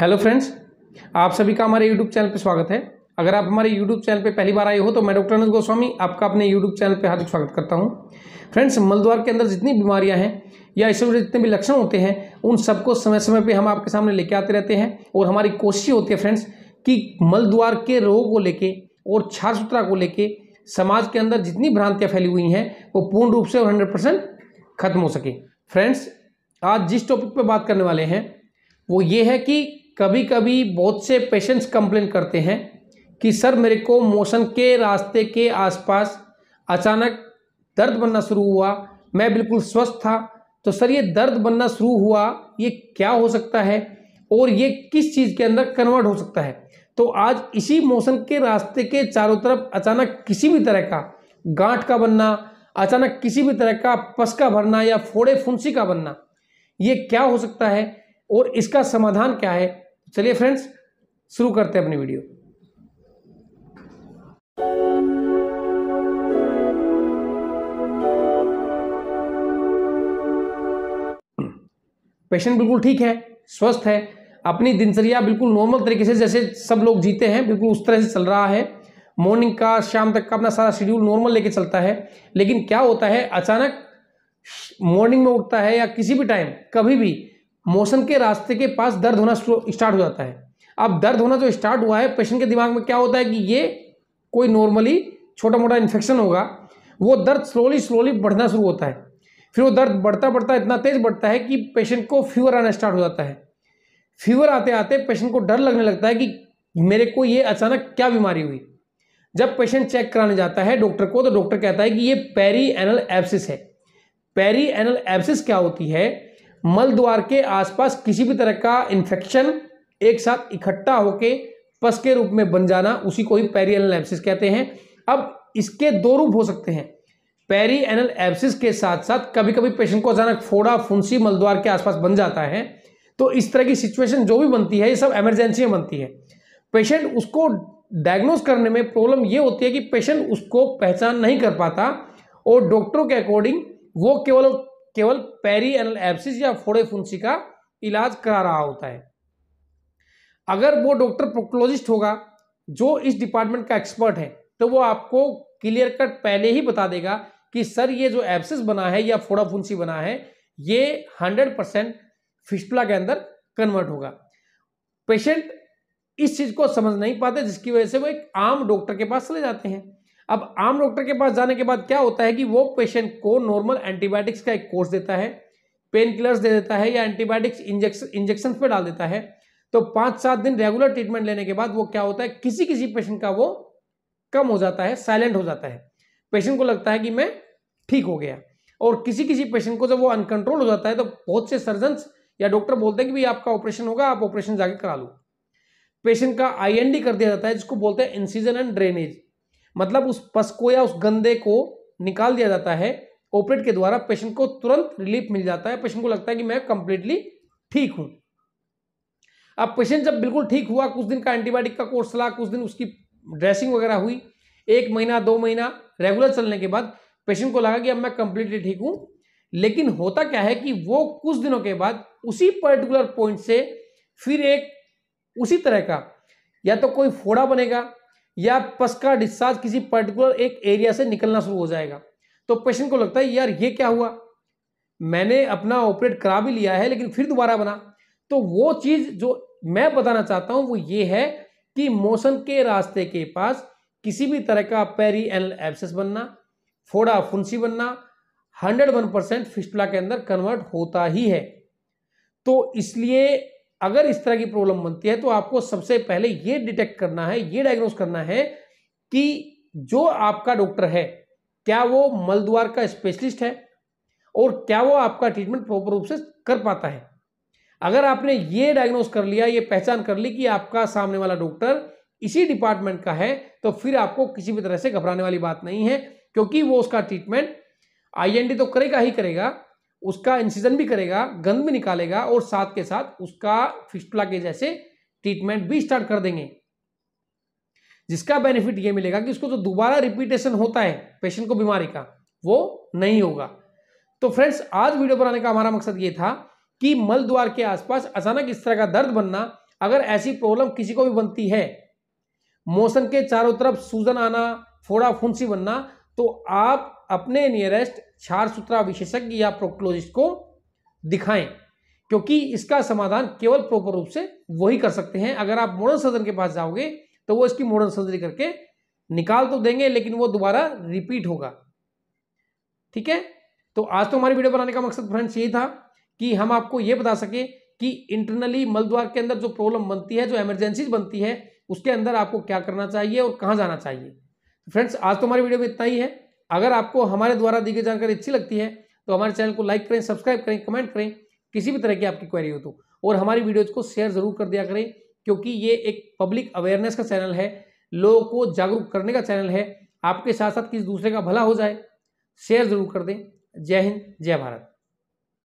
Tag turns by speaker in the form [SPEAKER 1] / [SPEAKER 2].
[SPEAKER 1] hello friends आप सभी का हमारे यूट्यूब चैनल पर स्वागत है अगर आप हमारे यूट्यूब चैनल पर पहली बार आए हो तो मैं डॉक्टर अनुज गोस्वामी आपका अपने यूट्यूब चैनल पर हार्दिक स्वागत करता हूँ फ्रेंड्स मलद्वार के अंदर जितनी बीमारियाँ हैं या इससे जितने भी लक्षण होते हैं उन सबको समय समय पर हम आपके सामने लेके आते रहते हैं और हमारी कोशिश होती है फ्रेंड्स कि मलद्वार के रोग को लेकर और छात्र सुथरा को लेके समाज के अंदर जितनी भ्रांतियाँ फैली हुई हैं वो पूर्ण रूप से हंड्रेड परसेंट खत्म हो सके फ्रेंड्स आज जिस टॉपिक पर बात करने वाले हैं वो ये है कि कभी कभी बहुत से पेशेंट्स कंप्लेन करते हैं कि सर मेरे को मोशन के रास्ते के आसपास अचानक दर्द बनना शुरू हुआ मैं बिल्कुल स्वस्थ था तो सर ये दर्द बनना शुरू हुआ ये क्या हो सकता है और ये किस चीज़ के अंदर कन्वर्ट हो सकता है तो आज इसी मोशन के रास्ते के चारों तरफ अचानक किसी भी तरह का गांठ का बनना अचानक किसी भी तरह का पस का भरना या फोड़े फुंसी का बनना ये क्या हो सकता है और इसका समाधान क्या है चलिए फ्रेंड्स शुरू करते हैं अपनी वीडियो पेशेंट बिल्कुल ठीक है स्वस्थ है अपनी दिनचर्या बिल्कुल नॉर्मल तरीके से जैसे सब लोग जीते हैं बिल्कुल उस तरह से चल रहा है मॉर्निंग का शाम तक का अपना सारा शेड्यूल नॉर्मल लेके चलता है लेकिन क्या होता है अचानक मॉर्निंग में उठता है या किसी भी टाइम कभी भी मोशन के रास्ते के पास दर्द होना स्टार्ट हो जाता है अब दर्द होना जो स्टार्ट हुआ है पेशेंट के दिमाग में क्या होता है कि ये कोई नॉर्मली छोटा मोटा इन्फेक्शन होगा वो दर्द स्लोली स्लोली बढ़ना शुरू होता है फिर वो दर्द बढ़ता बढ़ता इतना तेज़ बढ़ता है कि पेशेंट को फीवर आना स्टार्ट हो जाता है फीवर आते आते पेशेंट को डर लगने लगता है कि मेरे को ये अचानक क्या बीमारी हुई जब पेशेंट चेक कराने जाता है डॉक्टर को तो डॉक्टर कहता है कि ये पेरी एनल एब्सिस है पेरी एनल एब्सिस क्या होती है मल द्वार के आसपास किसी भी तरह का इन्फेक्शन एक साथ इकट्ठा होके पस के रूप में बन जाना उसी को ही पेरी एनल एब्सिस कहते हैं अब इसके दो रूप हो सकते हैं पेरी एनल एब्सिस के साथ साथ कभी कभी पेशेंट को अचानक फोड़ा फुंसी मलद्वार के आसपास बन जाता है तो इस तरह की सिचुएशन जो भी बनती है ये सब एमरजेंसी में बनती है पेशेंट उसको डायग्नोज करने में प्रॉब्लम ये होती है कि पेशेंट उसको पहचान नहीं कर पाता और डॉक्टरों के अकॉर्डिंग वो केवल केवल पेरी एनल एप्सिस या फोड़े फुंसी का इलाज करा रहा होता है अगर वो डॉक्टर प्रोक्टोलॉजिस्ट होगा जो इस डिपार्टमेंट का एक्सपर्ट है तो वो आपको क्लियर कट पहले ही बता देगा कि सर ये जो एप्सिस बना है या फोड़ा फुंसी बना है ये 100 परसेंट फिस्टुला के अंदर कन्वर्ट होगा पेशेंट इस चीज़ को समझ नहीं पाते जिसकी वजह से वो एक आम डॉक्टर के पास चले जाते हैं अब आम डॉक्टर के पास जाने के बाद क्या होता है कि वो पेशेंट को नॉर्मल एंटीबायोटिक्स का एक कोर्स देता है पेन किलर्स दे देता है या एंटीबायोटिक्स इंजेक्शन इंजेक्शन पर डाल देता है तो पाँच सात दिन रेगुलर ट्रीटमेंट लेने के बाद वो क्या होता है किसी किसी पेशेंट का वो कम हो जाता है साइलेंट हो जाता है पेशेंट को लगता है कि मैं ठीक हो गया और किसी किसी पेशेंट को जब वो अनकंट्रोल हो जाता है तो बहुत से सर्जन या डॉक्टर बोलते हैं कि भाई आपका ऑपरेशन होगा आप ऑपरेशन जाके करा लो पेशेंट का आईएनडी कर दिया जाता है जिसको बोलते हैं इंसीजन एंड ड्रेनेज मतलब उस पस को या उस गंदे को निकाल दिया जाता है ऑपरेट के द्वारा पेशेंट को तुरंत रिलीफ मिल जाता है पेशेंट को लगता है कि मैं कंप्लीटली ठीक हूं अब पेशेंट जब बिल्कुल ठीक हुआ कुछ दिन का एंटीबायोटिक का कोर्स चला कुछ दिन उसकी ड्रेसिंग वगैरह हुई एक महीना दो महीना रेगुलर चलने के बाद पेशेंट को लगा कि अब मैं कंप्लीटली ठीक हूं लेकिन होता क्या है कि वो कुछ दिनों के बाद उसी पर्टिकुलर पॉइंट से फिर एक उसी तरह का या तो कोई फोड़ा बनेगा या पस का डिस्चार्ज किसी पर्टिकुलर एक एरिया से निकलना शुरू हो जाएगा तो पेशेंट को लगता है यार ये क्या हुआ मैंने अपना ऑपरेट करा भी लिया है लेकिन फिर दोबारा बना तो वो चीज़ जो मैं बताना चाहता हूँ वो ये है कि मोशन के रास्ते के पास किसी भी तरह का पेरी एनल एब्सेस बनना फोड़ा फुंसी बनना हंड्रेड वन परसेंट फिस्टुला के अंदर कन्वर्ट होता ही है तो इसलिए अगर इस तरह की प्रॉब्लम बनती है तो आपको सबसे पहले ये डिटेक्ट करना है ये डायग्नोस करना है कि जो आपका डॉक्टर है क्या वो मलद्वार का स्पेशलिस्ट है और क्या वो आपका ट्रीटमेंट प्रॉपर रूप से कर पाता है अगर आपने ये डायग्नोस कर लिया ये पहचान कर ली कि आपका सामने वाला डॉक्टर इसी डिपार्टमेंट का है तो फिर आपको किसी भी तरह से घबराने वाली बात नहीं है क्योंकि वो उसका ट्रीटमेंट आईएनडी तो करेगा ही करेगा उसका इंसिजन भी करेगा गंद भी निकालेगा और साथ के साथ उसका फिस्टुला के जैसे ट्रीटमेंट भी स्टार्ट कर देंगे जिसका बेनिफिट ये मिलेगा कि उसको जो तो दोबारा रिपीटेशन होता है पेशेंट को बीमारी का वो नहीं होगा तो फ्रेंड्स आज वीडियो बनाने का हमारा मकसद ये था कि मल द्वार के आसपास अचानक इस तरह का दर्द बनना अगर ऐसी प्रॉब्लम किसी को भी बनती है मौसम के चारों तरफ सूजन आना फोड़ा फुंसी बनना तो आप अपने नियरेस्ट क्षार सूत्रा विशेषज्ञ या प्रोक्टोलॉजिस्ट को दिखाएं क्योंकि इसका समाधान केवल प्रॉपर रूप से वही कर सकते हैं अगर आप मॉडर्न सर्जन के पास जाओगे तो वो इसकी मॉडर्न सर्जरी करके निकाल तो देंगे लेकिन वो दोबारा रिपीट होगा ठीक है तो आज तो हमारी वीडियो बनाने का मकसद फ्रेंड्स यही था कि हम आपको ये बता सके कि इंटरनली मलद्वार के अंदर जो प्रॉब्लम बनती है जो एमरजेंसीज बनती है उसके अंदर आपको क्या करना चाहिए और कहाँ जाना चाहिए फ्रेंड्स आज तो हमारी वीडियो में इतना ही है अगर आपको हमारे द्वारा दी गई जानकारी अच्छी लगती है तो हमारे चैनल को लाइक करें सब्सक्राइब करें कमेंट करें किसी भी तरह की आपकी क्वेरी हो तो और हमारी वीडियोज़ को शेयर ज़रूर कर दिया करें क्योंकि ये एक पब्लिक अवेयरनेस का चैनल है लोगों को जागरूक करने का चैनल है आपके साथ साथ किसी दूसरे का भला हो जाए शेयर ज़रूर कर दें जय हिंद जय भारत